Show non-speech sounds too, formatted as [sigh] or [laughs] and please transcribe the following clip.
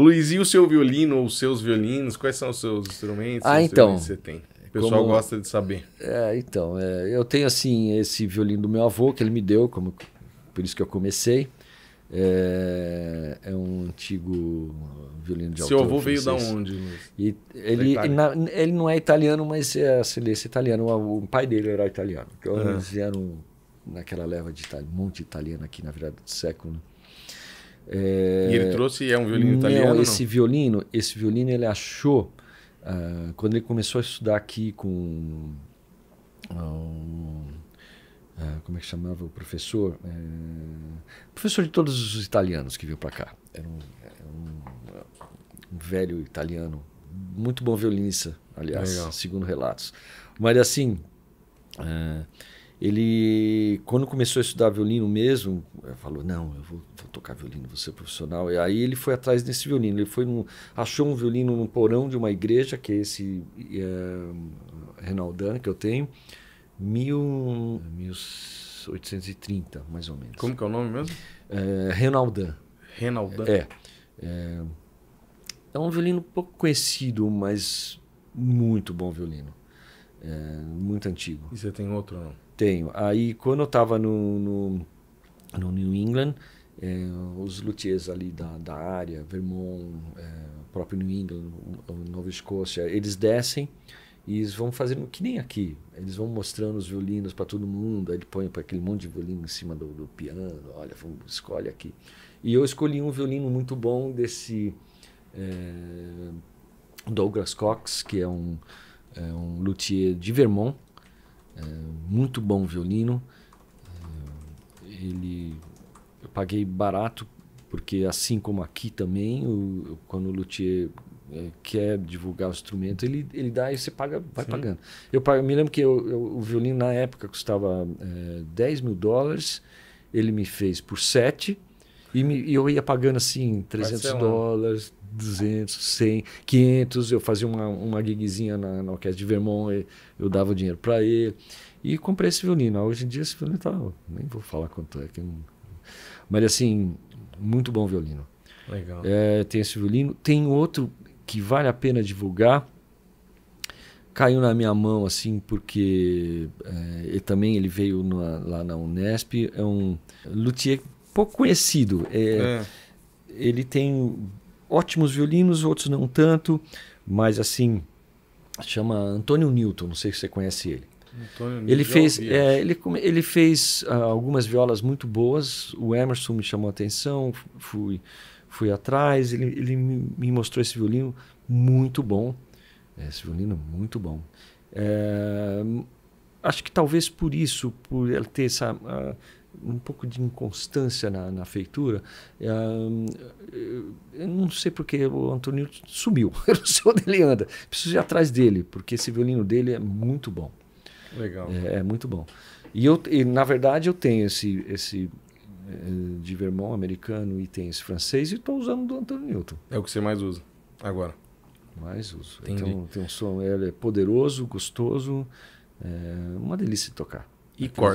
Luiz, e o seu violino ou os seus violinos? Quais são os seus instrumentos? Ah, então. Instrumentos que você tem? O pessoal como... gosta de saber. É, então. É, eu tenho, assim, esse violino do meu avô, que ele me deu, como, por isso que eu comecei. É, é um antigo violino de Seu autor. Seu avô veio francês. da onde? Luiz? E ele, na, ele não é italiano, mas é a italiana. O, o, pai dele era italiano. Então uhum. eles vieram naquela leva de monte italiano aqui na virada do século. Né? É... E ele trouxe é um violino não, italiano? Esse não, violino, esse violino ele achou uh, quando ele começou a estudar aqui com um, uh, ah, ah, como é que chamava o professor? Uh, professor de todos os italianos que veio para cá. Era um, um, um, velho italiano, muito bom violinista, aliás, Legal. segundo relatos. Mas assim, eh, ele quando começou a estudar violino mesmo, falou: Não, eu vou, vou, tocar violino, você profissional. E aí ele foi atrás desse violino. Ele foi num, achou um violino no porão de uma igreja, que é esse é, eh, Renaldan que eu tenho, mil, 1830, mais ou menos. Como que é o nome mesmo? É, Renaldan. Renaldan? É, é. É um violino pouco conhecido, mas muito bom violino. É, muito antigo. E você tem outro não? Tenho. Aí quando eu estava no, no no New England. É, os luthiers ali da, da área, Vermont, é, próprio New England, Nova Escócia, eles descem e eles vão fazendo que nem aqui. Eles vão mostrando os violinos para todo mundo, aí ele põe aquele monte de violino em cima do, do piano, olha, vamos, escolhe aqui. E eu escolhi um violino muito bom desse é, Douglas Cox, que é um, é um luthier de Vermont, é, muito bom violino ele eu paguei barato porque assim como aqui também o, quando o luthier é, quer divulgar o instrumento ele ele dá e você paga vai Sim. pagando eu, me lembro que eu, eu, o violino na época custava é, 10 mil dólares ele me fez por 7 e, me, e eu ia pagando assim, 300 dólares, 200, 100, 500. Eu fazia uma, uma gigzinha na, na orquestra de Vermont, eu dava o dinheiro para ele. E comprei esse violino. Hoje em dia esse violino tá. Nem vou falar quanto é. Que não... Mas assim, muito bom violino. Legal. É, tem esse violino. Tem outro que vale a pena divulgar. Caiu na minha mão, assim, porque é, ele também ele veio na, lá na Unesp. É um luthier pouco conhecido. É, é. Ele tem ótimos violinos, outros não tanto, mas assim, chama Antônio Newton, não sei se você conhece ele. Antônio é, ele, fez, é, ele, ele fez algumas violas muito boas, o Emerson me chamou a atenção, fui, fui atrás, ele, ele me mostrou esse violino muito bom, esse violino muito bom. É, acho que talvez por isso, por ele ter essa, ah, um pouco de inconstância na, na feitura. Eh, eh, eu não sei porque o Antônio sumiu. [laughs] Eu não sei onde ele anda. Preciso ir atrás dele, porque esse violino dele é muito bom. Legal. É, é muito bom. E, eu, e, na verdade, eu tenho esse, esse eh, de vermão americano e tem esse francês e estou usando do Antônio Newton. É o que você mais usa agora? Mais uso. Então, tem um som, ele é poderoso, gostoso, é uma delícia de tocar. E corta.